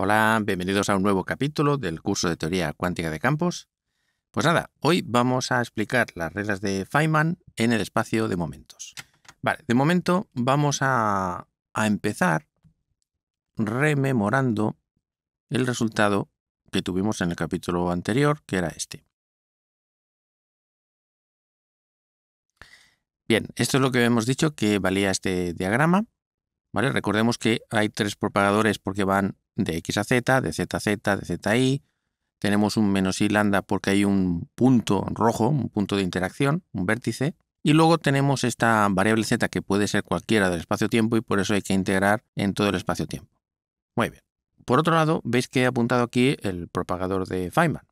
Hola, bienvenidos a un nuevo capítulo del curso de teoría cuántica de campos. Pues nada, hoy vamos a explicar las reglas de Feynman en el espacio de momentos. Vale, de momento vamos a, empezar rememorando el resultado que tuvimos en el capítulo anterior, que era este. Bien, esto es lo que hemos dicho que valía este diagrama. ¿Vale? Recordemos que hay tres propagadores porque van de x a z, de z a z, de z a y. Tenemos un menos y lambda porque hay un punto rojo, un punto de interacción, un vértice. Y luego tenemos esta variable z que puede ser cualquiera del espacio-tiempo y por eso hay que integrar en todo el espacio-tiempo. Muy bien. Por otro lado, veis que he apuntado aquí el propagador de Feynman.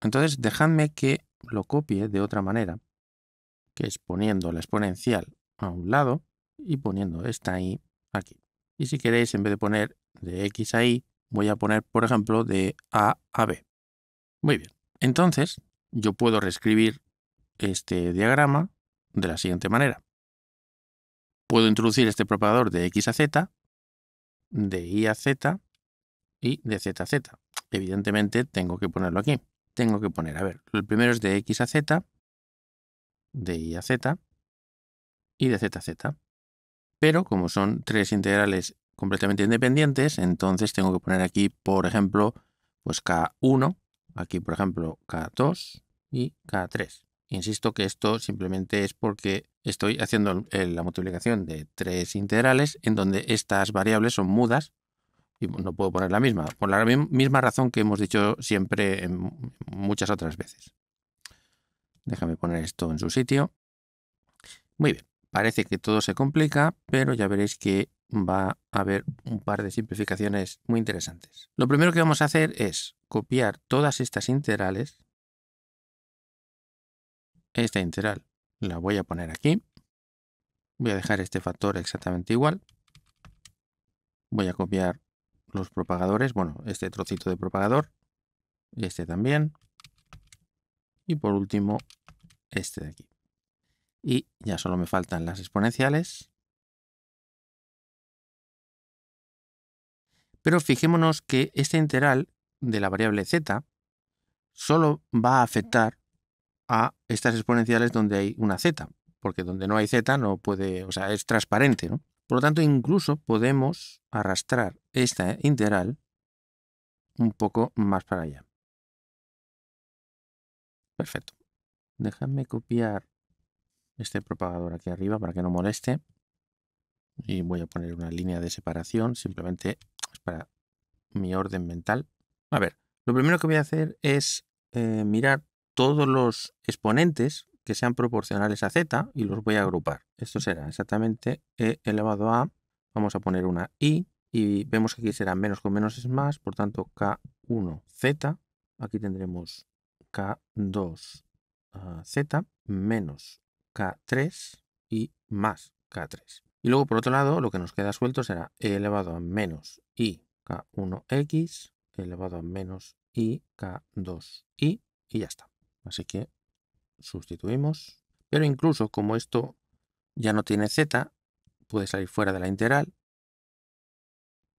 Entonces, dejadme que lo copie de otra manera, que es poniendo la exponencial a un lado y poniendo esta Y aquí. Y si queréis, en vez de poner de X a Y, voy a poner, por ejemplo, de A a B. Muy bien. Entonces, yo puedo reescribir este diagrama de la siguiente manera. Puedo introducir este propagador de X a Z, de Y a Z y de Z a Z. Evidentemente, tengo que ponerlo aquí. Tengo que poner, a ver, el primero es de X a Z, de Y a Z y de Z a Z pero como son tres integrales completamente independientes, entonces tengo que poner aquí, por ejemplo, pues K1, aquí por ejemplo K2 y K3. Insisto que esto simplemente es porque estoy haciendo la multiplicación de tres integrales en donde estas variables son mudas y no puedo poner la misma, por la misma razón que hemos dicho siempre muchas otras veces. Déjame poner esto en su sitio. Muy bien. Parece que todo se complica, pero ya veréis que va a haber un par de simplificaciones muy interesantes. Lo primero que vamos a hacer es copiar todas estas integrales. Esta integral la voy a poner aquí. Voy a dejar este factor exactamente igual. Voy a copiar los propagadores, bueno, este trocito de propagador, este también, y por último, este de aquí. Y ya solo me faltan las exponenciales. Pero fijémonos que esta integral de la variable z solo va a afectar a estas exponenciales donde hay una z, porque donde no hay z no puede, o sea, es transparente, ¿no? Por lo tanto, incluso podemos arrastrar esta integral un poco más para allá. Perfecto. Déjame copiar este propagador aquí arriba para que no moleste. Y voy a poner una línea de separación, simplemente es para mi orden mental. A ver, lo primero que voy a hacer es eh, mirar todos los exponentes que sean proporcionales a z y los voy a agrupar. Esto será exactamente e elevado a, vamos a poner una i, y vemos que aquí será menos con menos es más, por tanto k1z, aquí tendremos k2z ah, menos K3 y más K3. Y luego, por otro lado, lo que nos queda suelto será E elevado a menos I K1X e elevado a menos I K2I y ya está. Así que sustituimos. Pero incluso como esto ya no tiene z, puede salir fuera de la integral.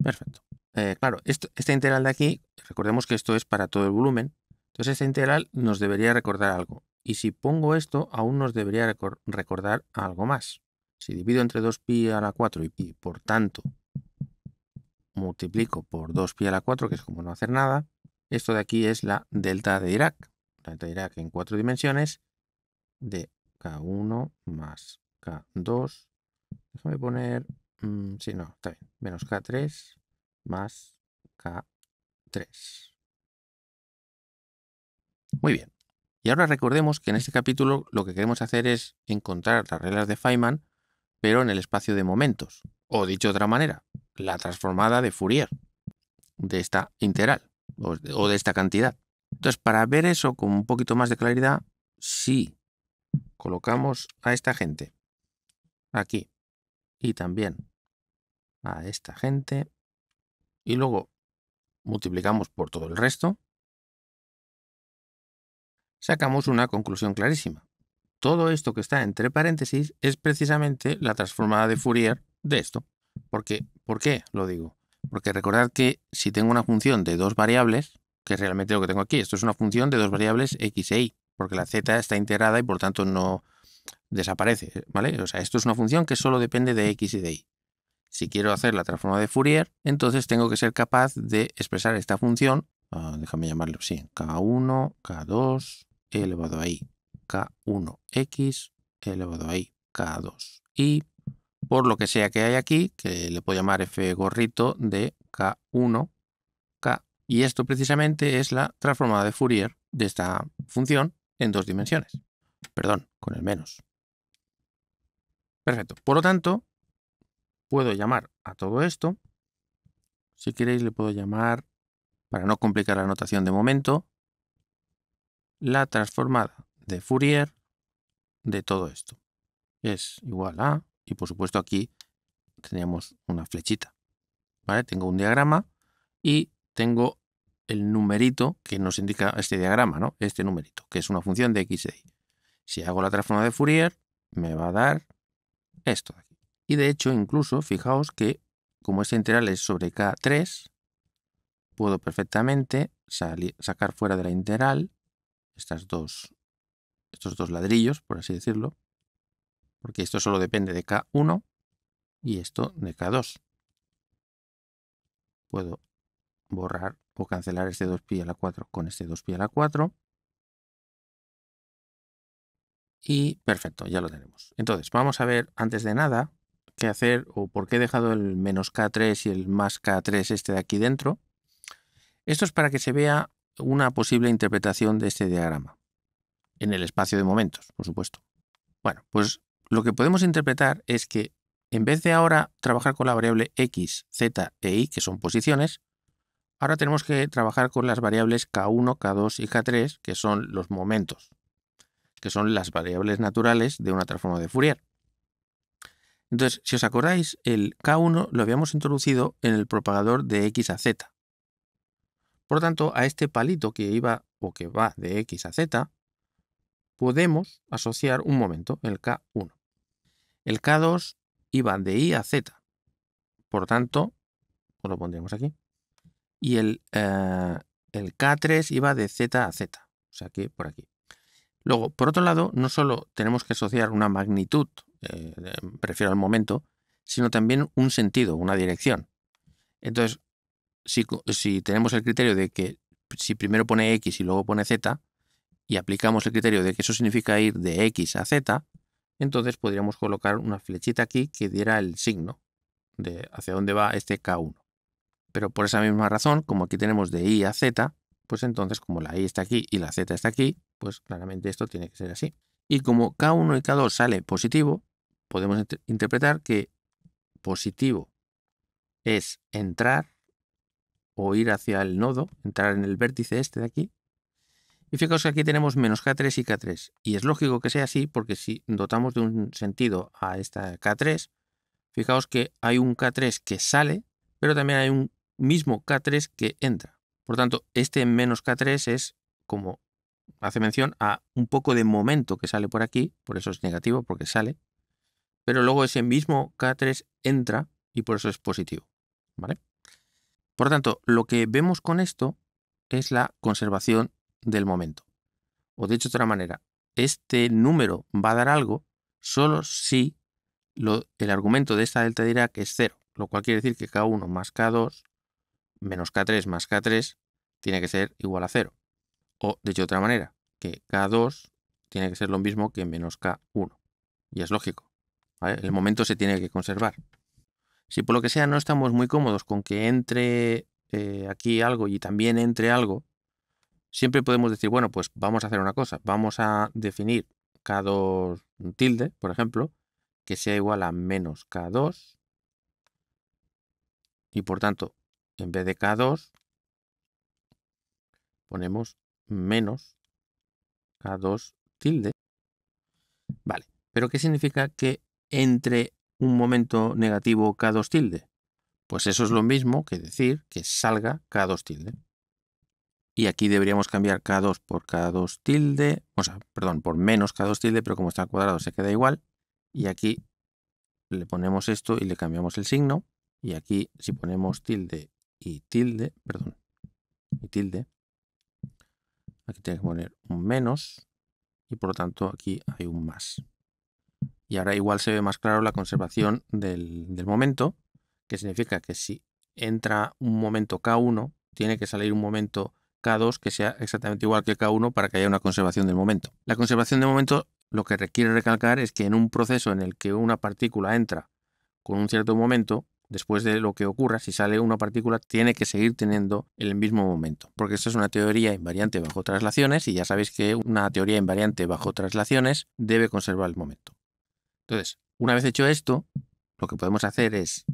Perfecto. Eh, claro, esta integral de aquí, recordemos que esto es para todo el volumen. Entonces esta integral nos debería recordar algo. Y si pongo esto, aún nos debería recordar algo más. Si divido entre 2pi a la 4 y, pi, por tanto multiplico por 2pi a la 4, que es como no hacer nada, esto de aquí es la delta de Irak. La delta de Irak en cuatro dimensiones de K1 más K2. Déjame poner... Mm, sí, no, está bien. Menos K3 más K3. Muy bien. Y ahora recordemos que en este capítulo lo que queremos hacer es encontrar las reglas de Feynman, pero en el espacio de momentos, o dicho de otra manera, la transformada de Fourier, de esta integral o de esta cantidad. Entonces, para ver eso con un poquito más de claridad, si colocamos a esta gente aquí y también a esta gente y luego multiplicamos por todo el resto, sacamos una conclusión clarísima. Todo esto que está entre paréntesis es precisamente la transformada de Fourier de esto. Porque, ¿Por qué lo digo? Porque recordad que si tengo una función de dos variables, que es realmente lo que tengo aquí, esto es una función de dos variables x e y, porque la z está integrada y por tanto no desaparece, ¿vale? O sea, esto es una función que solo depende de x y de y. Si quiero hacer la transformada de Fourier, entonces tengo que ser capaz de expresar esta función, ah, déjame llamarlo así, k1, k2, elevado a i k1x elevado a i k2 y por lo que sea que hay aquí, que le puedo llamar f gorrito de k1 k. Y esto precisamente es la transformada de Fourier de esta función en dos dimensiones. Perdón, con el menos. Perfecto. Por lo tanto, puedo llamar a todo esto. Si queréis, le puedo llamar, para no complicar la notación de momento, la transformada de Fourier de todo esto. Es igual a, y por supuesto aquí teníamos una flechita. ¿vale? Tengo un diagrama y tengo el numerito que nos indica este diagrama, ¿no? Este numerito, que es una función de x e y. Si hago la transformada de Fourier, me va a dar esto de aquí. Y de hecho, incluso, fijaos que como esta integral es sobre k3, puedo perfectamente salir, sacar fuera de la integral estas dos, estos dos ladrillos, por así decirlo, porque esto solo depende de K1 y esto de K2. Puedo borrar o cancelar este 2pi a la 4 con este 2pi a la 4. Y perfecto, ya lo tenemos. Entonces, vamos a ver antes de nada qué hacer o por qué he dejado el menos K3 y el más K3 este de aquí dentro. Esto es para que se vea una posible interpretación de este diagrama, en el espacio de momentos, por supuesto. Bueno, pues lo que podemos interpretar es que en vez de ahora trabajar con la variable x, z e y, que son posiciones, ahora tenemos que trabajar con las variables k1, k2 y k3, que son los momentos, que son las variables naturales de una transforma de Fourier. Entonces, si os acordáis, el k1 lo habíamos introducido en el propagador de x a z, por tanto, a este palito que iba o que va de x a z, podemos asociar un momento, el K1. El K2 iba de i a z, por tanto, pues lo pondremos aquí. Y el, eh, el K3 iba de z a z, o sea, que por aquí. Luego, por otro lado, no solo tenemos que asociar una magnitud, eh, prefiero el momento, sino también un sentido, una dirección. Entonces, si, tenemos el criterio de que si primero pone X y luego pone Z, y aplicamos el criterio de que eso significa ir de X a Z, entonces podríamos colocar una flechita aquí que diera el signo de hacia dónde va este K1. Pero por esa misma razón, como aquí tenemos de Y a Z, pues entonces como la Y está aquí y la Z está aquí, pues claramente esto tiene que ser así. Y como K1 y K2 sale positivo, podemos interpretar que positivo es entrar o ir hacia el nodo, entrar en el vértice este de aquí. Y fijaos que aquí tenemos menos K3 y K3. Y es lógico que sea así porque si dotamos de un sentido a esta K3, fijaos que hay un K3 que sale, pero también hay un mismo K3 que entra. Por tanto, este menos K3 es como hace mención a un poco de momento que sale por aquí, por eso es negativo porque sale, pero luego ese mismo K3 entra y por eso es positivo. ¿Vale? Por tanto, lo que vemos con esto es la conservación del momento. O de hecho, de otra manera, este número va a dar algo solo si el argumento de esta delta dirá que es cero, lo cual quiere decir que K1 más K2 menos K3 más K3 tiene que ser igual a cero. O de hecho, de otra manera, que K2 tiene que ser lo mismo que menos K1. Y es lógico. El momento se tiene que conservar. Si por lo que sea no estamos muy cómodos con que entre eh, aquí algo y también entre algo, siempre podemos decir, bueno, pues vamos a hacer una cosa, vamos a definir K2 tilde, por ejemplo, que sea igual a menos K2 y por tanto, en vez de K2, ponemos menos K2 tilde. Vale, pero ¿qué significa que entre un momento negativo K2 tilde? Pues eso es lo mismo que decir que salga K2 tilde. Y aquí deberíamos cambiar K2 por K2 tilde, o sea, perdón, por menos K2 tilde, pero como está al cuadrado se queda igual. Y aquí le ponemos esto y le cambiamos el signo. Y aquí si ponemos tilde y tilde, perdón, y tilde, aquí tiene que poner un menos y por lo tanto aquí hay un más. Y ahora igual se ve más claro la conservación del, momento, que significa que si entra un momento K1, tiene que salir un momento K2 que sea exactamente igual que K1 para que haya una conservación del momento. La conservación del momento lo que requiere recalcar es que en un proceso en el que una partícula entra con un cierto momento, después de lo que ocurra, si sale una partícula, tiene que seguir teniendo el mismo momento. Porque esto es una teoría invariante bajo traslaciones y ya sabéis que una teoría invariante bajo traslaciones debe conservar el momento. Entonces, una vez hecho esto, lo que podemos hacer es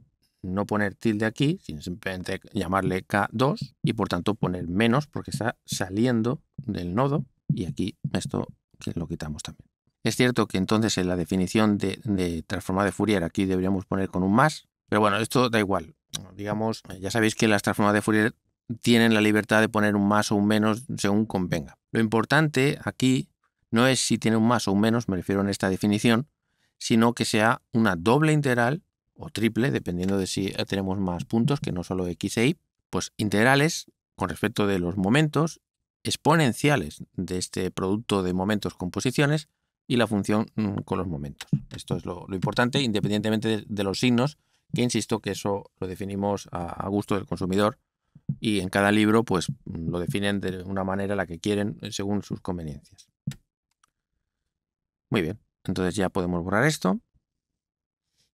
no poner tilde aquí, sino simplemente llamarle K2 y por tanto poner menos porque está saliendo del nodo y aquí esto que lo quitamos también. Es cierto que entonces en la definición de, de transformada de Fourier aquí deberíamos poner con un más, pero bueno, esto da igual. Digamos, ya sabéis que las transformadas de Fourier tienen la libertad de poner un más o un menos según convenga. Lo importante aquí no es si tiene un más o un menos, me refiero en esta definición, sino que sea una doble integral o triple, dependiendo de si eh, tenemos más puntos que no solo x e y, pues integrales con respecto de los momentos exponenciales de este producto de momentos con posiciones y la función mm, con los momentos. Esto es lo, importante, independientemente de, los signos, que insisto que eso lo definimos a, a, gusto del consumidor y en cada libro pues mm, lo definen de una manera la que quieren eh, según sus conveniencias. Muy bien. Entonces ya podemos borrar esto.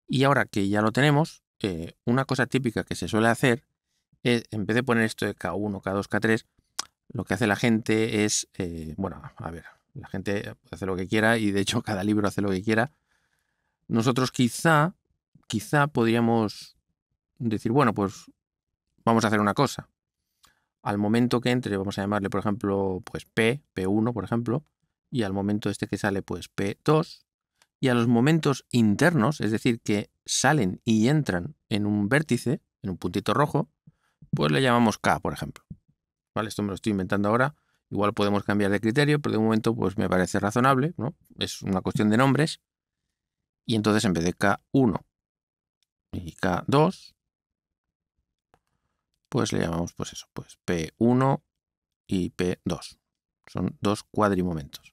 Y ahora que ya lo tenemos, eh, una cosa típica que se suele hacer es, en vez de poner esto de K1, K2, K3, lo que hace la gente es, eh, bueno, a ver, la gente hace lo que quiera y de hecho cada libro hace lo que quiera. Nosotros quizá, quizá podríamos decir, bueno, pues vamos a hacer una cosa. Al momento que entre, vamos a llamarle, por ejemplo, pues P, P1, por ejemplo, y al momento este que sale pues P2 y a los momentos internos, es decir, que salen y entran en un vértice, en un puntito rojo, pues le llamamos K, por ejemplo. ¿Vale? Esto me lo estoy inventando ahora. Igual podemos cambiar de criterio, pero de momento pues me parece razonable, ¿no? Es una cuestión de nombres. Y entonces en vez de K1 y K2, pues le llamamos pues eso, pues P1 y P2. Son dos cuadrimomentos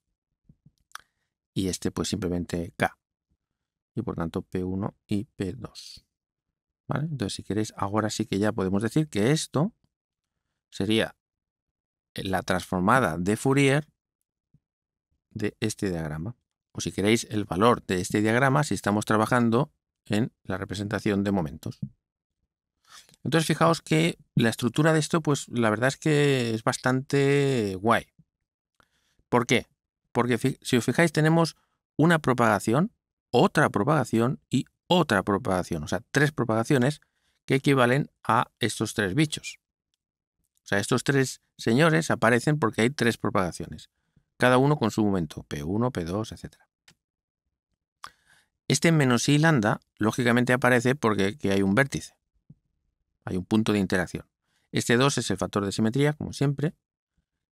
y este pues simplemente K. Y por tanto P1 y P2. Entonces si queréis, ahora sí que ya podemos decir que esto sería la transformada de Fourier de este diagrama. O si queréis, el valor de este diagrama si estamos trabajando en la representación de momentos. Entonces fijaos que la estructura de esto, pues la verdad es que es bastante guay. ¿Por qué? Porque si os fijáis, tenemos una propagación, otra propagación y otra propagación. O sea, tres propagaciones que equivalen a estos tres bichos. O sea, estos tres señores aparecen porque hay tres propagaciones, cada uno con su momento, P1, P2, etc. Este menos y lambda, lógicamente, aparece porque hay un vértice, hay un punto de interacción. Este 2 es el factor de simetría, como siempre,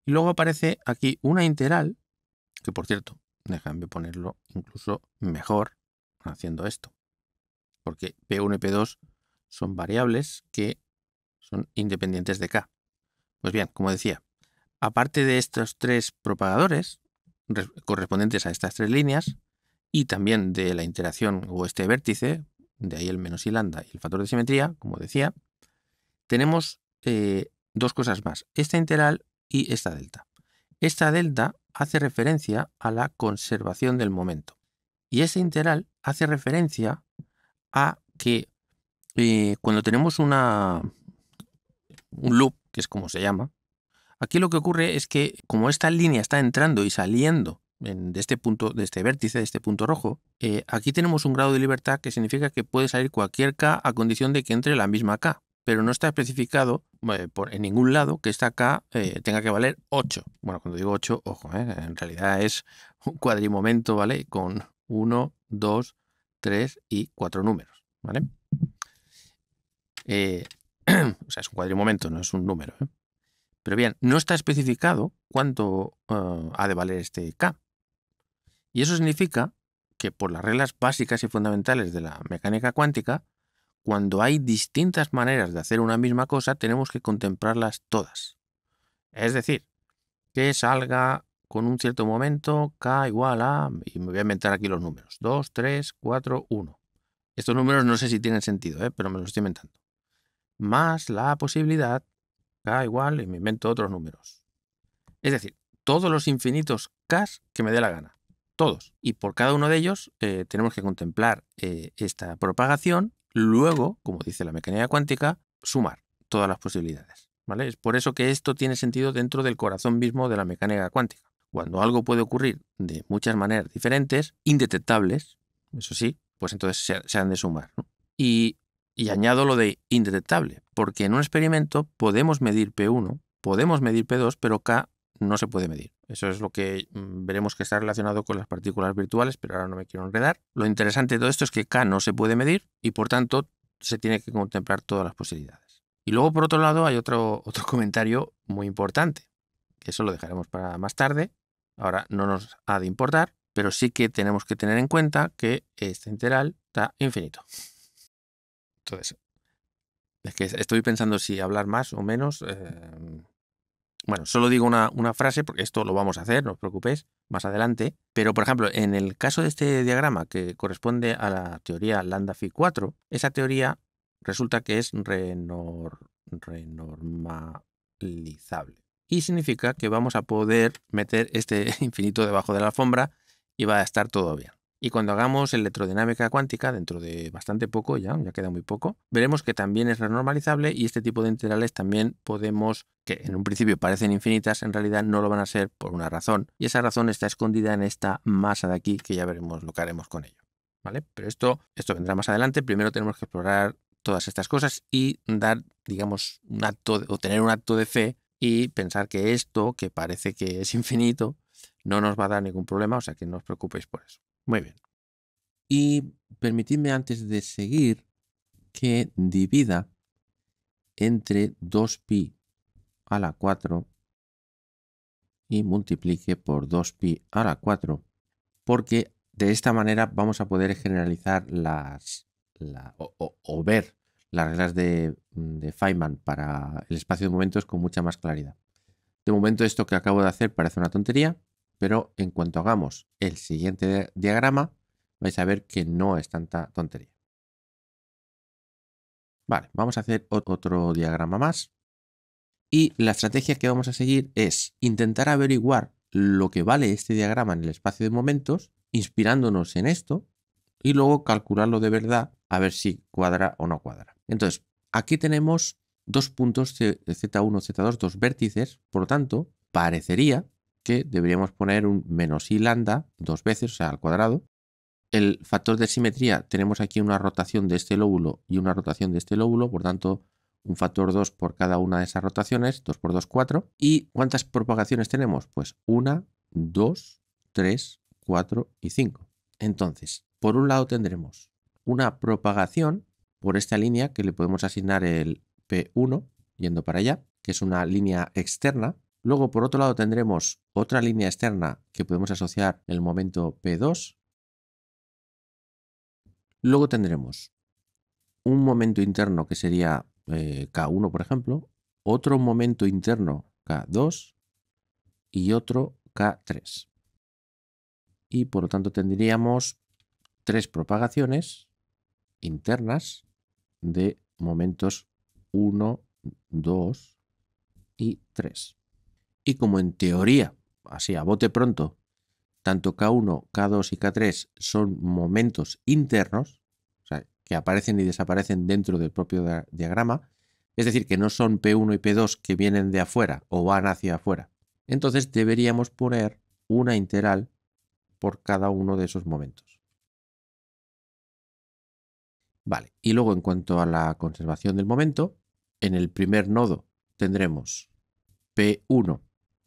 y luego aparece aquí una integral que por cierto, déjame ponerlo incluso mejor haciendo esto. Porque P1 y P2 son variables que son independientes de K. Pues bien, como decía, aparte de estos tres propagadores correspondientes a estas tres líneas y también de la interacción o este vértice, de ahí el menos y lambda y el factor de simetría, como decía, tenemos eh, dos cosas más, esta integral y esta delta. Esta delta hace referencia a la conservación del momento y ese integral hace referencia a que eh, cuando tenemos una, un loop, que es como se llama, aquí lo que ocurre es que como esta línea está entrando y saliendo de este punto, de este vértice, de este punto rojo, eh, aquí tenemos un grado de libertad que significa que puede salir cualquier k a condición de que entre la misma k pero no está especificado eh, en ningún lado que esta K eh, tenga que valer 8. Bueno, cuando digo 8, ojo, eh, en realidad es un cuadrimomento, ¿vale? Con 1, 2, 3 y 4 números, ¿vale? o sea, es un cuadrimomento, no es un número. Pero bien, no está especificado cuánto ha de valer este K. Y eso significa que por las reglas básicas y fundamentales de la mecánica cuántica, cuando hay distintas maneras de hacer una misma cosa, tenemos que contemplarlas todas. Es decir, que salga con un cierto momento K igual a, y me voy a inventar aquí los números, 2, 3, 4, 1. Estos números no sé si tienen sentido, ¿eh? pero me los estoy inventando. Más la posibilidad K igual, y me invento otros números. Es decir, todos los infinitos K que me dé la gana. Todos. Y por cada uno de ellos eh, tenemos que contemplar eh, esta propagación Luego, como dice la mecánica cuántica, sumar todas las posibilidades. ¿vale? Es por eso que esto tiene sentido dentro del corazón mismo de la mecánica cuántica. Cuando algo puede ocurrir de muchas maneras diferentes, indetectables, eso sí, pues entonces se, han de sumar. Y, y añado lo de indetectable, porque en un experimento podemos medir P1, podemos medir P2, pero K no se puede medir. Eso es lo que mm, veremos que está relacionado con las partículas virtuales, pero ahora no me quiero enredar. Lo interesante de todo esto es que K no se puede medir y por tanto se tiene que contemplar todas las posibilidades. Y luego, por otro lado, hay otro, otro comentario muy importante, que eso lo dejaremos para más tarde. Ahora no nos ha de importar, pero sí que tenemos que tener en cuenta que este integral está infinito. Entonces, es que estoy pensando si hablar más o menos. Em, bueno, solo digo una, frase, porque esto lo vamos a hacer, no os preocupéis, más adelante. Pero, por ejemplo, en el caso de este diagrama que corresponde a la teoría lambda phi 4, esa teoría resulta que es renormalizable. Y significa que vamos a poder meter este infinito debajo de la alfombra y va a estar todo bien. Y cuando hagamos electrodinámica cuántica, dentro de bastante poco ya, ya queda muy poco, veremos que también es renormalizable y este tipo de integrales también podemos, que en un principio parecen infinitas, en realidad no lo van a ser por una razón. Y esa razón está escondida en esta masa de aquí, que ya veremos lo que haremos con ello. ¿Vale? Pero esto, esto vendrá más adelante. Primero tenemos que explorar todas estas cosas y dar, digamos, un acto o tener un acto de fe y pensar que esto, que parece que es infinito, no nos va a dar ningún problema, o sea que no os preocupéis por eso. Muy bien. Y permitidme antes de seguir que divida entre 2pi a la 4 y multiplique por 2pi a la 4, porque de esta manera vamos a poder generalizar las o, ver las reglas de, mm, de Feynman para el espacio de momentos con mucha más claridad. De momento esto que acabo de hacer parece una tontería, pero en cuanto hagamos el siguiente diagrama, vais a ver que no es tanta tontería. Vale, vamos a hacer otro diagrama más. Y la estrategia que vamos a seguir es intentar averiguar lo que vale este diagrama en el espacio de momentos, inspirándonos en esto, y luego calcularlo de verdad a ver si cuadra o no cuadra. Entonces, aquí tenemos dos puntos Z1, Z2, dos vértices, por lo tanto, parecería que deberíamos poner un menos i lambda dos veces, o sea, al cuadrado. El factor de simetría, tenemos aquí una rotación de este lóbulo y una rotación de este lóbulo, por tanto, un factor 2 por cada una de esas rotaciones, 2 por 2, 4. ¿Y cuántas propagaciones tenemos? Pues 1, 2, 3, 4 y 5. Entonces, por un lado tendremos una propagación por esta línea que le podemos asignar el P1, yendo para allá, que es una línea externa, Luego, por otro lado, tendremos otra línea externa que podemos asociar el momento P2. Luego tendremos un momento interno que sería eh, K1, por ejemplo, otro momento interno K2 y otro K3. Y por lo tanto tendríamos tres propagaciones internas de momentos 1, 2 y 3 y como en teoría, así a bote pronto, tanto K1, K2 y K3 son momentos internos, o sea, que aparecen y desaparecen dentro del propio diagrama, es decir, que no son P1 y P2 que vienen de afuera o van hacia afuera. Entonces deberíamos poner una integral por cada uno de esos momentos. Vale, y luego en cuanto a la conservación del momento, en el primer nodo tendremos P1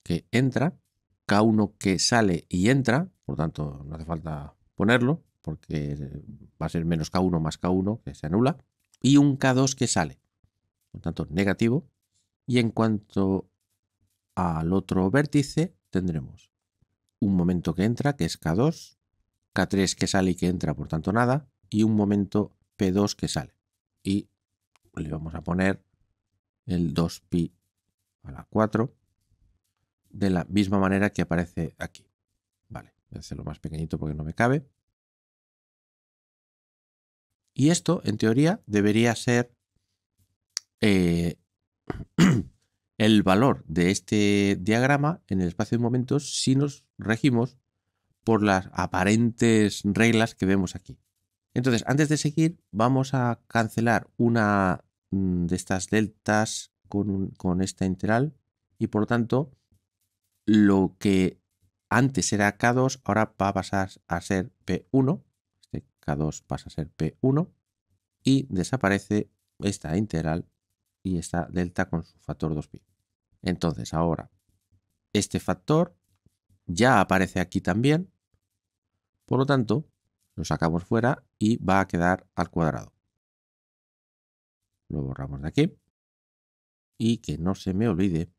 que entra, K1 que sale y entra, por tanto no hace falta ponerlo, porque va a ser menos K1 más K1 que se anula, y un K2 que sale, por tanto negativo, y en cuanto al otro vértice tendremos un momento que entra, que es K2, K3 que sale y que entra, por tanto nada, y un momento P2 que sale. Y le vamos a poner el 2pi a la 4 de la misma manera que aparece aquí. Vale, voy a hacerlo más pequeñito porque no me cabe. Y esto, en teoría, debería ser eh, el valor de este diagrama en el espacio de momentos si nos regimos por las aparentes reglas que vemos aquí. Entonces, antes de seguir, vamos a cancelar una mm, de estas deltas con, con esta integral y, por lo tanto, lo que antes era K2, ahora va a pasar a ser P1. Este K2 pasa a ser P1 y desaparece esta integral y esta delta con su factor 2pi. Entonces ahora este factor ya aparece aquí también, por lo tanto lo sacamos fuera y va a quedar al cuadrado. Lo borramos de aquí y que no se me olvide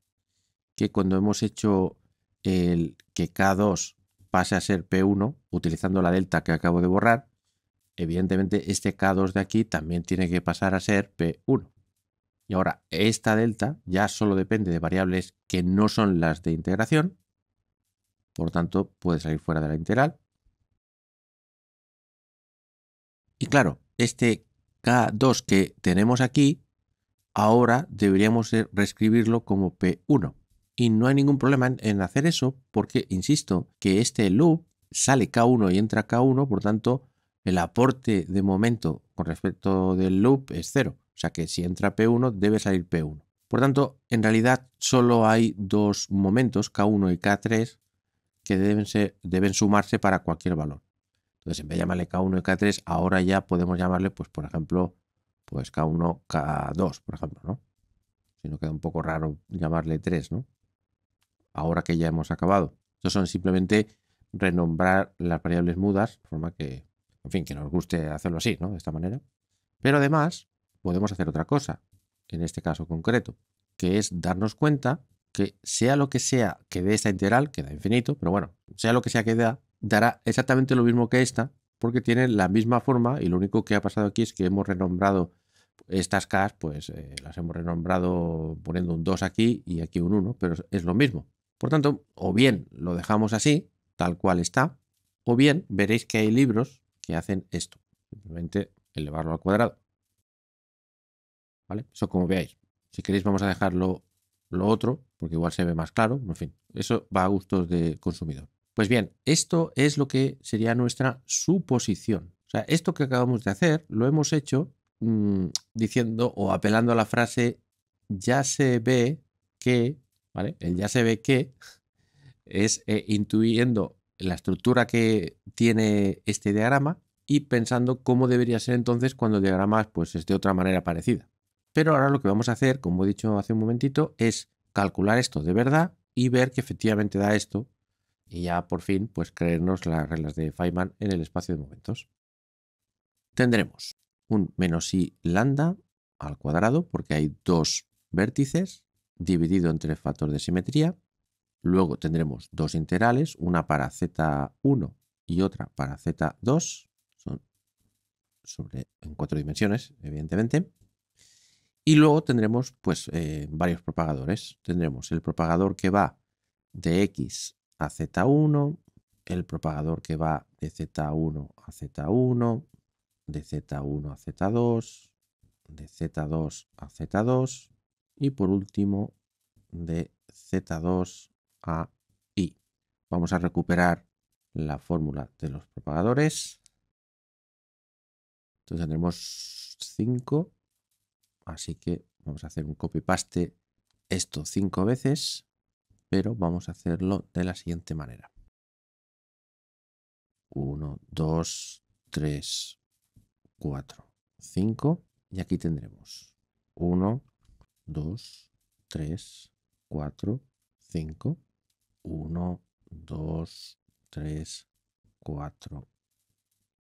que cuando hemos hecho el que K2 pase a ser P1 utilizando la delta que acabo de borrar, evidentemente este K2 de aquí también tiene que pasar a ser P1. Y ahora esta delta ya solo depende de variables que no son las de integración, por tanto puede salir fuera de la integral. Y claro, este K2 que tenemos aquí, ahora deberíamos reescribirlo como P1 y no hay ningún problema en, hacer eso porque, insisto, que este loop sale K1 y entra K1, por tanto, el aporte de momento con respecto del loop es cero. O sea que si entra P1 debe salir P1. Por tanto, en realidad solo hay dos momentos, K1 y K3, que deben, deben sumarse para cualquier valor. Entonces, en vez de llamarle K1 y K3, ahora ya podemos llamarle, pues, por ejemplo, pues K1, K2, por ejemplo, ¿no? Si no queda un poco raro llamarle 3, ¿no? ahora que ya hemos acabado. Estos son simplemente renombrar las variables mudas, de forma que, en fin, que nos guste hacerlo así, ¿no? De esta manera. Pero además podemos hacer otra cosa, en este caso concreto, que es darnos cuenta que sea lo que sea que dé esta integral, queda infinito, pero bueno, sea lo que sea que dé, dará exactamente lo mismo que esta, porque tiene la misma forma y lo único que ha pasado aquí es que hemos renombrado estas k, pues eh, las hemos renombrado poniendo un 2 aquí y aquí un 1, pero es lo mismo. Por tanto, o bien lo dejamos así, tal cual está, o bien veréis que hay libros que hacen esto. Simplemente elevarlo al cuadrado. ¿Vale? Eso como veáis. Si queréis vamos a dejarlo lo otro, porque igual se ve más claro. En fin, eso va a gustos de consumidor. Pues bien, esto es lo que sería nuestra suposición. O sea, esto que acabamos de hacer lo hemos hecho mm, diciendo o apelando a la frase ya se ve que ya se ve que es eh, intuyendo la estructura que tiene este diagrama y pensando cómo debería ser entonces cuando el diagrama pues, es de otra manera parecida. Pero ahora lo que vamos a hacer, como he dicho hace un momentito, es calcular esto de verdad y ver que efectivamente da esto y ya por fin pues creernos las reglas de Feynman en el espacio de momentos. Tendremos un menos i lambda al cuadrado porque hay dos vértices dividido entre el factor de simetría. Luego tendremos dos integrales, una para z1 y otra para z2, son sobre, en cuatro dimensiones, evidentemente. Y luego tendremos pues, eh, varios propagadores. Tendremos el propagador que va de x a z1, el propagador que va de z1 a z1, de z1 a z2, de z2 a z2, y por último de Z2 a I. Vamos a recuperar la fórmula de los propagadores. Entonces tendremos 5, así que vamos a hacer un copy-paste esto 5 veces, pero vamos a hacerlo de la siguiente manera. 1, 2, 3, 4, 5 y aquí tendremos 1, 2, 3, 4, 5. 1, 2, 3, 4,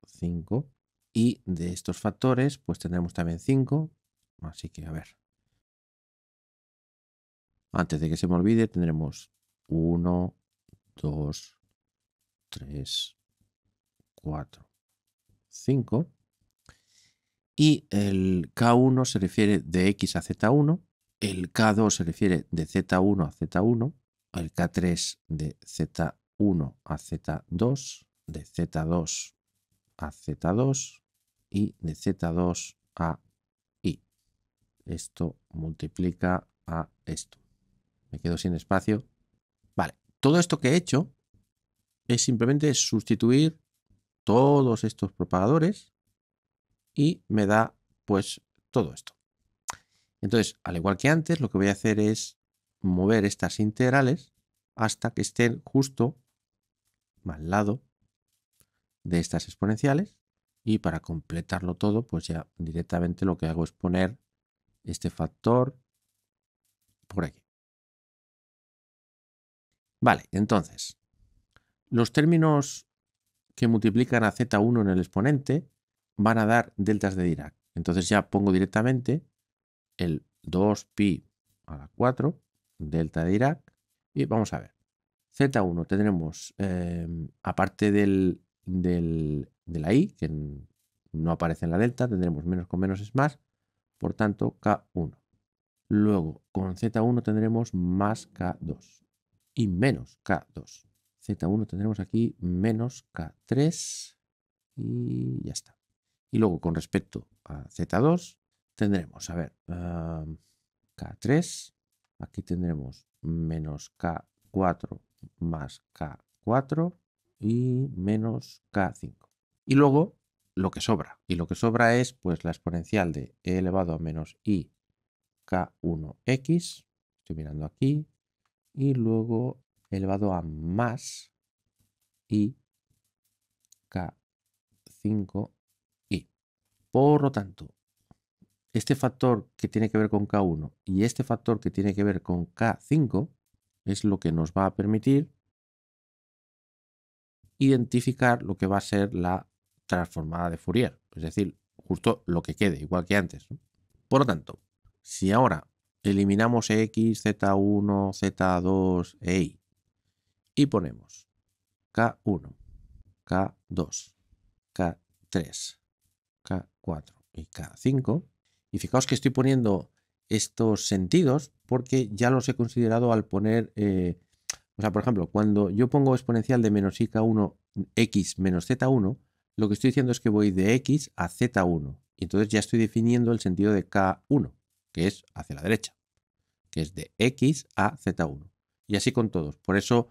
5. Y de estos factores, pues tendremos también 5. Así que, a ver. Antes de que se me olvide, tendremos 1, 2, 3, 4, 5. Y el K1 se refiere de X a Z1 el K2 se refiere de Z1 a Z1, el K3 de Z1 a Z2, de Z2 a Z2 y de Z2 a I. Esto multiplica a esto. Me quedo sin espacio. Vale, todo esto que he hecho es simplemente sustituir todos estos propagadores y me da pues todo esto. Entonces, al igual que antes, lo que voy a hacer es mover estas integrales hasta que estén justo al lado de estas exponenciales. Y para completarlo todo, pues ya directamente lo que hago es poner este factor por aquí. Vale, entonces, los términos que multiplican a z1 en el exponente van a dar deltas de Dirac. Entonces ya pongo directamente el 2pi a la 4 delta de Irak. Y vamos a ver. Z1 tendremos, em, aparte de la i, que no aparece en la delta, tendremos menos con menos es más, por tanto K1. Luego con Z1 tendremos más K2 y menos K2. Z1 tendremos aquí menos K3 y ya está. Y luego con respecto a Z2 tendremos, a ver, K3, aquí tendremos menos K4 más K4 y menos K5. Y luego lo que sobra. Y lo que sobra es pues la exponencial de e elevado a menos i k1x, estoy mirando aquí, y luego elevado a más i k5i. Por lo tanto, este factor que tiene que ver con K1 y este factor que tiene que ver con K5 es lo que nos va a permitir identificar lo que va a ser la transformada de Fourier, es decir, justo lo que quede, igual que antes. Por lo tanto, si ahora eliminamos X, Z1, Z2 e Y y ponemos K1, K2, K3, K4 y K5, y fijaos que estoy poniendo estos sentidos porque ya los he considerado al poner, eh, o sea, por ejemplo, cuando yo pongo exponencial de menos k 1 x menos z1, lo que estoy diciendo es que voy de x a z1. Y entonces ya estoy definiendo el sentido de k1, que es hacia la derecha, que es de x a z1. Y así con todos. Por eso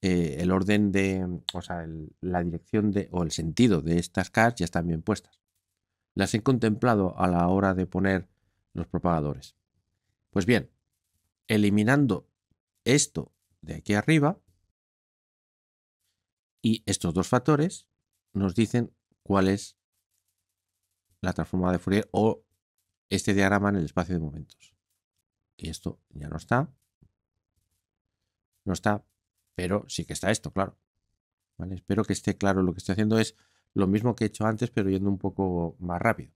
eh, el orden de, o sea, la dirección de, o el sentido de estas k ya están bien puestas las he contemplado a la hora de poner los propagadores. Pues bien, eliminando esto de aquí arriba y estos dos factores nos dicen cuál es la transformada de Fourier o este diagrama en el espacio de momentos. Y esto ya no está. No está, pero sí que está esto, claro. Espero que esté claro. Lo que estoy haciendo es lo mismo que he hecho antes, pero yendo un poco más rápido.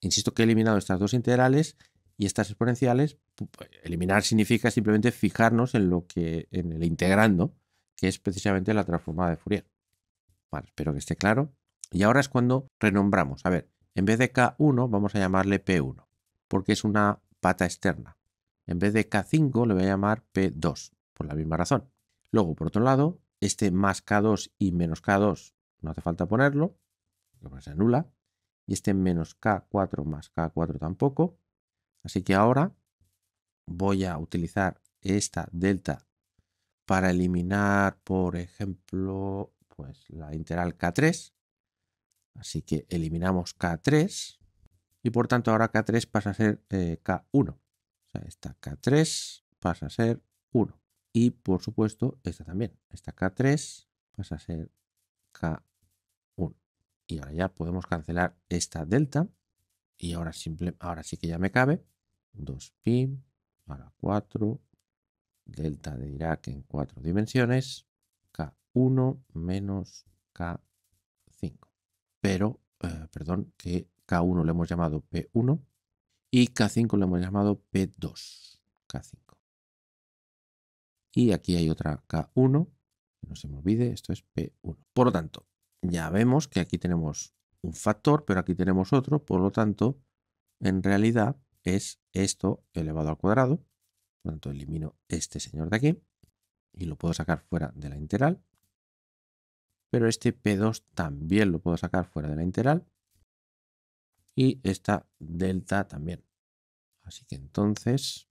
Insisto que he eliminado estas dos integrales y estas exponenciales. Pues, eliminar significa simplemente fijarnos en lo que, en el integrando, que es precisamente la transformada de Fourier. Vale, espero que esté claro. Y ahora es cuando renombramos. A ver, en vez de K1 vamos a llamarle P1, porque es una pata externa. En vez de K5 le voy a llamar P2, por la misma razón. Luego, por otro lado, este más K2 y menos K2 no hace falta ponerlo, porque se anula, y este menos K4 más K4 tampoco, así que ahora voy a utilizar esta delta para eliminar, por ejemplo, pues la integral K3, así que eliminamos K3, y por tanto ahora K3 pasa a ser eh, K1, o sea, esta K3 pasa a ser 1, y por supuesto esta también, esta K3 pasa a ser K1. Y ahora ya podemos cancelar esta delta. Y ahora, ahora sí que ya me cabe. 2pi, para 4, delta de Irak en 4 dimensiones, K1 menos K5. Pero, eh, perdón, que K1 le hemos llamado P1 y K5 le hemos llamado P2. K5. Y aquí hay otra K1, no se me olvide, esto es P1. Por lo tanto, ya vemos que aquí tenemos un factor, pero aquí tenemos otro, por lo tanto, en realidad es esto elevado al cuadrado. Por lo tanto, elimino este señor de aquí y lo puedo sacar fuera de la integral. Pero este P2 también lo puedo sacar fuera de la integral. Y esta delta también. Así que entonces...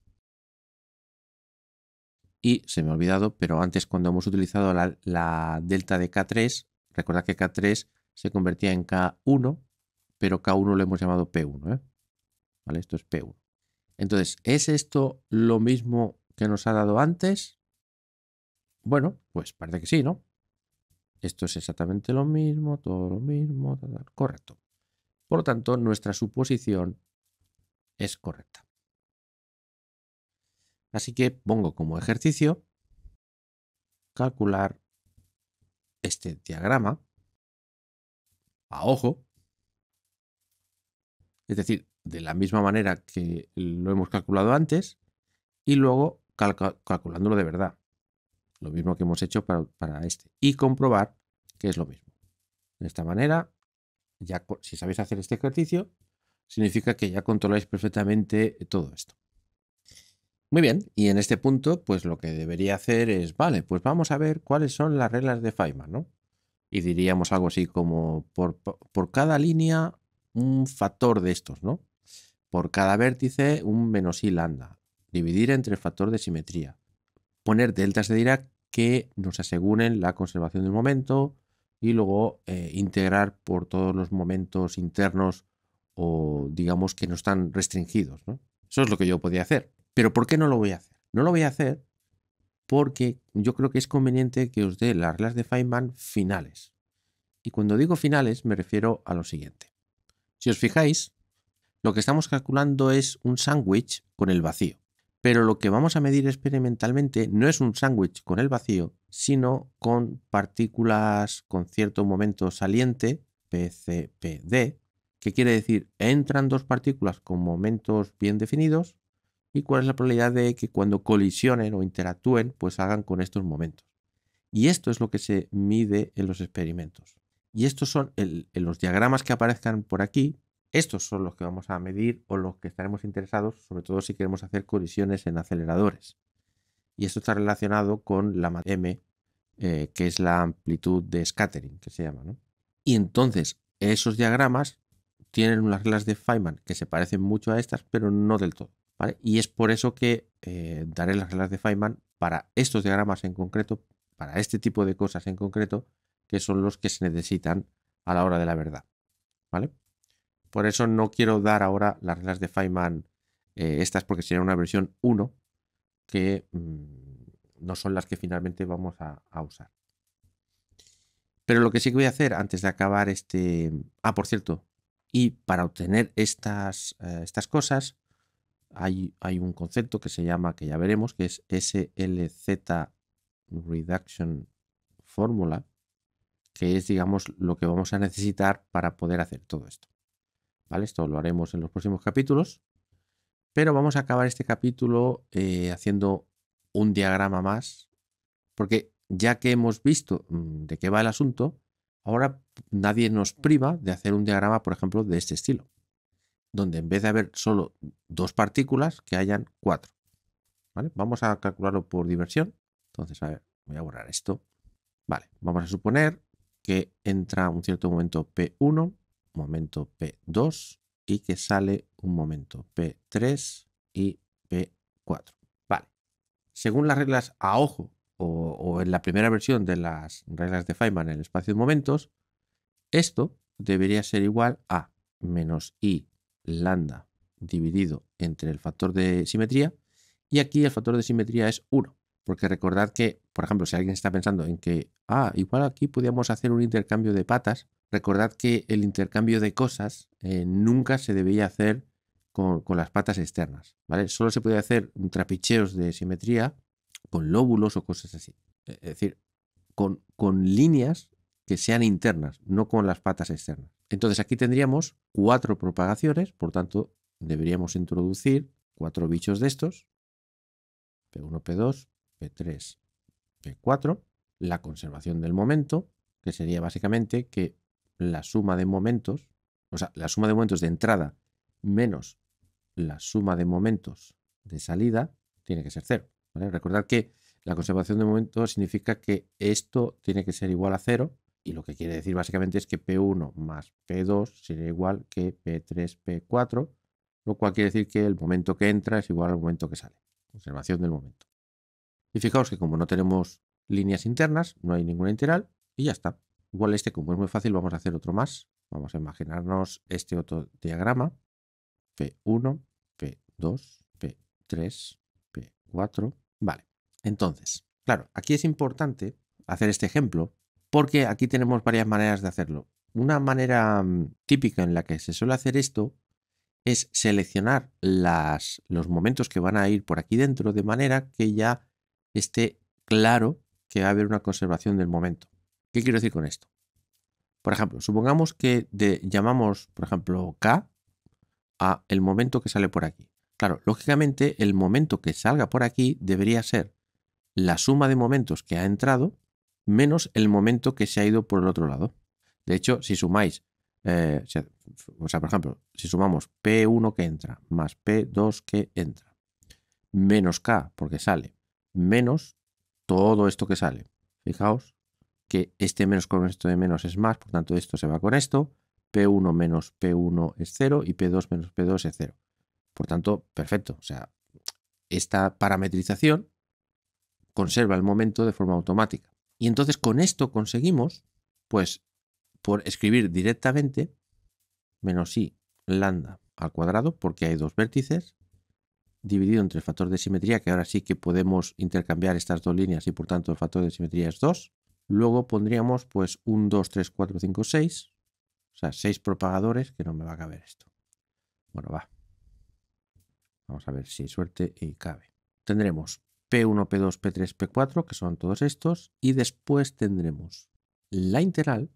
Y se me ha olvidado, pero antes cuando hemos utilizado la, delta de K3, Recordad que K3 se convertía en K1, pero K1 lo hemos llamado P1. ¿eh? ¿Vale? Esto es P1. Entonces, ¿es esto lo mismo que nos ha dado antes? Bueno, pues parece que sí, ¿no? Esto es exactamente lo mismo, todo lo mismo, correcto. Por lo tanto, nuestra suposición es correcta. Así que pongo como ejercicio calcular este diagrama a ojo. Es decir, de la misma manera que lo hemos calculado antes y luego calculándolo de verdad. Lo mismo que hemos hecho para, para, este. Y comprobar que es lo mismo. De esta manera, ya si sabéis hacer este ejercicio, significa que ya controláis perfectamente todo esto. Muy bien, y en este punto, pues lo que debería hacer es, vale, pues vamos a ver cuáles son las reglas de Feynman, ¿no? Y diríamos algo así como por, cada línea un factor de estos, ¿no? Por cada vértice un menos i lambda. Dividir entre el factor de simetría. Poner deltas de Dirac que nos aseguren la conservación del momento y luego eh, integrar por todos los momentos internos o digamos que no están restringidos, ¿no? Eso es lo que yo podía hacer. Pero ¿por qué no lo voy a hacer? No lo voy a hacer porque yo creo que es conveniente que os dé las reglas de Feynman finales. Y cuando digo finales me refiero a lo siguiente. Si os fijáis, lo que estamos calculando es un sándwich con el vacío. Pero lo que vamos a medir experimentalmente no es un sándwich con el vacío, sino con partículas con cierto momento saliente, PCPD, que quiere decir entran dos partículas con momentos bien definidos y cuál es la probabilidad de que cuando colisionen o interactúen, pues hagan con estos momentos. Y esto es lo que se mide en los experimentos. Y estos son en los diagramas que aparezcan por aquí, estos son los que vamos a medir o los que estaremos interesados, sobre todo si queremos hacer colisiones en aceleradores. Y esto está relacionado con la M, eh, que es la amplitud de scattering, que se llama. Y entonces, esos diagramas tienen unas reglas de Feynman que se parecen mucho a estas, pero no del todo. Y es por eso que eh, daré las reglas de Feynman para estos diagramas en concreto, para este tipo de cosas en concreto, que son los que se necesitan a la hora de la verdad. ¿Vale? Por eso no quiero dar ahora las reglas de Feynman, eh, estas porque serían una versión 1, que mm, no son las que finalmente vamos a, usar. Pero lo que sí que voy a hacer antes de acabar este... Ah, por cierto, y para obtener estas, eh, estas cosas, hay, un concepto que se llama, que ya veremos, que es SLZ Reduction Formula, que es, digamos, lo que vamos a necesitar para poder hacer todo esto. ¿Vale? Esto lo haremos en los próximos capítulos, pero vamos a acabar este capítulo eh, haciendo un diagrama más, porque ya que hemos visto mm, de qué va el asunto, ahora nadie nos priva de hacer un diagrama, por ejemplo, de este estilo donde en vez de haber solo dos partículas, que hayan cuatro. ¿Vale? Vamos a calcularlo por diversión. Entonces, a ver, voy a borrar esto. Vale, vamos a suponer que entra un cierto momento P1, momento P2 y que sale un momento P3 y P4. Vale, según las reglas a ojo o en la primera versión de las reglas de Feynman en el espacio de momentos, esto debería ser igual a menos i lambda dividido entre el factor de simetría y aquí el factor de simetría es 1. Porque recordad que, por ejemplo, si alguien está pensando en que, ah, igual aquí podríamos hacer un intercambio de patas, recordad que el intercambio de cosas eh, nunca se debía hacer con, las patas externas, ¿vale? Solo se podía hacer trapicheos de simetría con lóbulos o cosas así. Es decir, con, con líneas que sean internas, no con las patas externas. Entonces aquí tendríamos cuatro propagaciones, por tanto deberíamos introducir cuatro bichos de estos, P1, P2, P3, P4, la conservación del momento, que sería básicamente que la suma de momentos, o sea, la suma de momentos de entrada menos la suma de momentos de salida tiene que ser cero. Recordad que la conservación de momento significa que esto tiene que ser igual a cero y lo que quiere decir básicamente es que P1 más P2 sería igual que P3, P4, lo cual quiere decir que el momento que entra es igual al momento que sale. Observación del momento. Y fijaos que como no tenemos líneas internas, no hay ninguna integral y ya está. Igual este, como es muy fácil, vamos a hacer otro más. Vamos a imaginarnos este otro diagrama. P1, P2, P3, P4. Vale. Entonces, claro, aquí es importante hacer este ejemplo porque aquí tenemos varias maneras de hacerlo. Una manera mm, típica en la que se suele hacer esto es seleccionar los momentos que van a ir por aquí dentro de manera que ya esté claro que va a haber una conservación del momento. ¿Qué quiero decir con esto? Por ejemplo, supongamos que llamamos, por ejemplo, K a el momento que sale por aquí. Claro, lógicamente el momento que salga por aquí debería ser la suma de momentos que ha entrado menos el momento que se ha ido por el otro lado. De hecho, si sumáis, eh, o sea, por ejemplo, si sumamos P1 que entra más P2 que entra, menos K porque sale, menos todo esto que sale. Fijaos que este menos con esto de menos es más, por tanto esto se va con esto, P1 menos P1 es 0 y P2 menos P2 es 0. Por tanto, perfecto. O sea, esta parametrización conserva el momento de forma automática. Y entonces con esto conseguimos, pues, por escribir directamente menos i lambda al cuadrado, porque hay dos vértices, dividido entre el factor de simetría, que ahora sí que podemos intercambiar estas dos líneas y por tanto el factor de simetría es 2. Luego pondríamos pues 1, 2, 3, 4, 5, 6, o sea, 6 propagadores, que no me va a caber esto. Bueno, va. Vamos a ver si hay suerte y cabe. Tendremos P1, P2, P3, P4, que son todos estos, y después tendremos la integral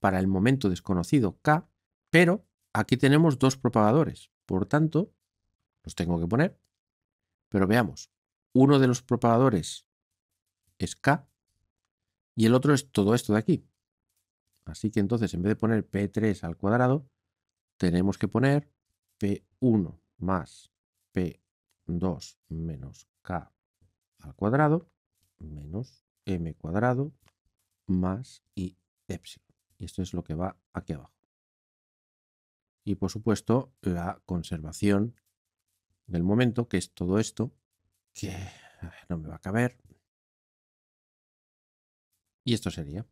para el momento desconocido K, pero aquí tenemos dos propagadores, por tanto, los tengo que poner, pero veamos, uno de los propagadores es K y el otro es todo esto de aquí. Así que entonces, en vez de poner P3 al cuadrado, tenemos que poner P1 más P2 menos K al cuadrado menos m cuadrado más y epsilon. Y esto es lo que va aquí abajo. Y por supuesto, la conservación del momento, que es todo esto, que no me va a caber. Y esto sería.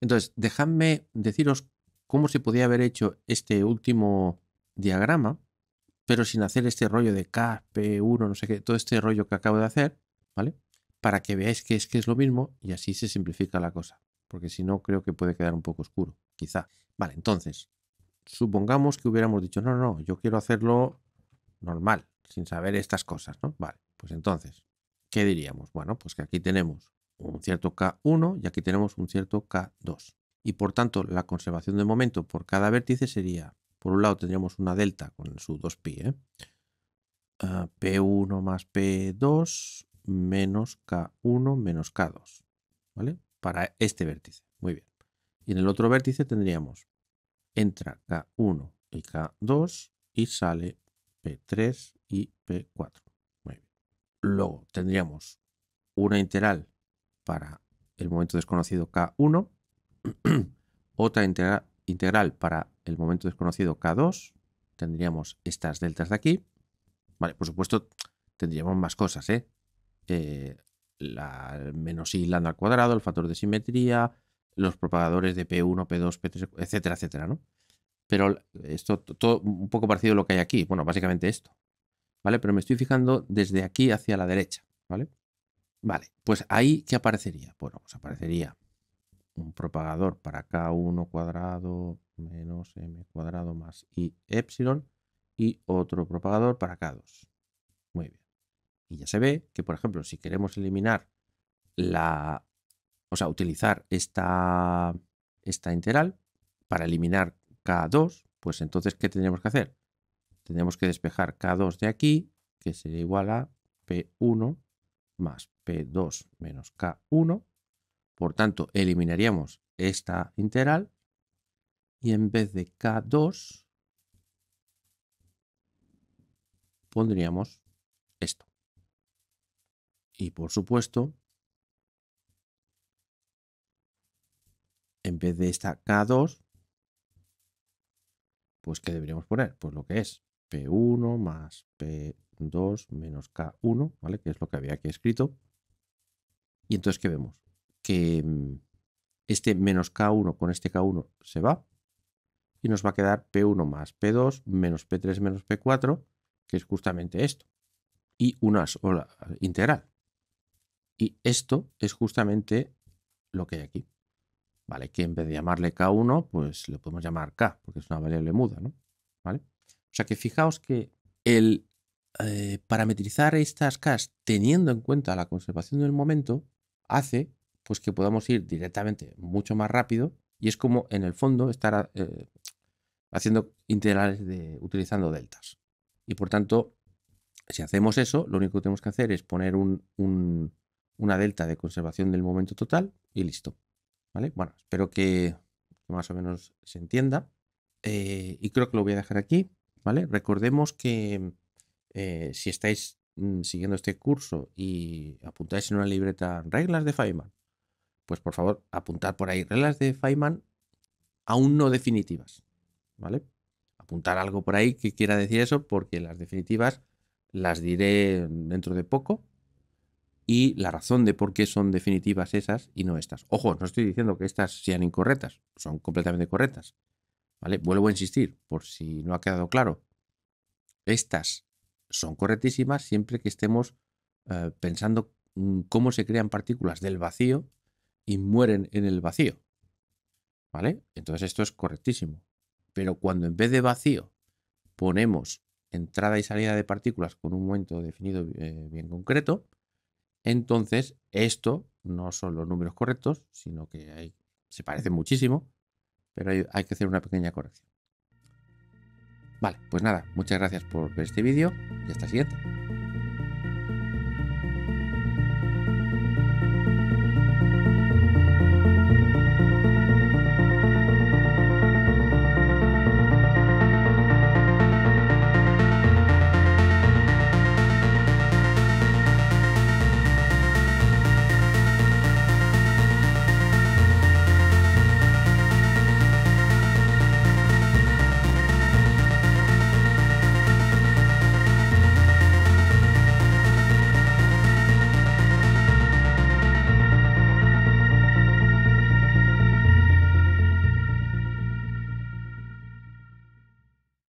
Entonces, dejadme deciros cómo se podía haber hecho este último diagrama, pero sin hacer este rollo de K, P1, no sé qué, todo este rollo que acabo de hacer, ¿vale? Para que veáis que es que es lo mismo y así se simplifica la cosa, porque si no creo que puede quedar un poco oscuro, quizá. Vale, entonces, supongamos que hubiéramos dicho, no, no, yo quiero hacerlo normal, sin saber estas cosas, ¿no? Vale, pues entonces, ¿qué diríamos? Bueno, pues que aquí tenemos un cierto K1 y aquí tenemos un cierto K2. Y por tanto, la conservación de momento por cada vértice sería, por un lado tendríamos una delta con su 2pi, ¿eh? Ah, P1 más P2 menos K1 menos K2, ¿vale? Para este vértice, muy bien. Y en el otro vértice tendríamos, entra K1 y K2 y sale P3 y P4. Muy bien. Luego tendríamos una integral para el momento desconocido K1, otra integral para el momento desconocido K2, tendríamos estas deltas de aquí. Vale, por supuesto, tendríamos más cosas, ¿eh? Eh, la menos y lambda al cuadrado, el factor de simetría, los propagadores de P1, P2, P3, etcétera, etcétera, ¿no? Pero esto todo un poco parecido a lo que hay aquí. Bueno, básicamente esto. ¿Vale? Pero me estoy fijando desde aquí hacia la derecha, ¿vale? Vale, pues ahí, ¿qué aparecería? Bueno, pues aparecería un propagador para K1 cuadrado menos M cuadrado más I epsilon y otro propagador para K2. Muy bien. Y ya se ve que, por ejemplo, si queremos eliminar la, o sea, utilizar esta, esta integral para eliminar K2, pues entonces, ¿qué tendríamos que hacer? Tendríamos que despejar K2 de aquí, que sería igual a P1 más P2 menos K1. Por tanto, eliminaríamos esta integral y en vez de K2 pondríamos esto y por supuesto, en vez de esta K2, pues ¿qué deberíamos poner? Pues lo que es P1 más P2 menos K1, ¿vale? Que es lo que había aquí escrito. Y entonces, ¿qué vemos? Que mm, este menos K1 con este K1 se va y nos va a quedar P1 más P2 menos P3 menos P4, que es justamente esto, y una sola integral. Y esto es justamente lo que hay aquí. Vale, que en vez de llamarle K1, pues lo podemos llamar K, porque es una variable muda, ¿no? ¿Vale? O sea que fijaos que el eh, parametrizar estas K teniendo en cuenta la conservación del momento hace pues que podamos ir directamente mucho más rápido y es como en el fondo estar eh, haciendo integrales de, utilizando deltas. Y por tanto, si hacemos eso, lo único que tenemos que hacer es poner un una delta de conservación del momento total y listo. ¿Vale? Bueno, espero que más o menos se entienda. Eh, y creo que lo voy a dejar aquí. ¿Vale? Recordemos que eh, si estáis mm, siguiendo este curso y apuntáis en una libreta reglas de Feynman, pues por favor apuntar por ahí reglas de Feynman aún no definitivas. ¿Vale? Apuntar algo por ahí que quiera decir eso, porque las definitivas las diré dentro de poco, y la razón de por qué son definitivas esas y no estas. Ojo, no estoy diciendo que estas sean incorrectas, son completamente correctas. ¿Vale? Vuelvo a insistir, por si no ha quedado claro. Estas son correctísimas siempre que estemos eh, pensando mm, cómo se crean partículas del vacío y mueren en el vacío. ¿Vale? Entonces esto es correctísimo. Pero cuando en vez de vacío ponemos entrada y salida de partículas con un momento definido eh, bien concreto, entonces, esto no son los números correctos, sino que se parecen muchísimo, pero hay, hay que hacer una pequeña corrección. Vale, pues nada, muchas gracias por ver este vídeo y hasta el siguiente.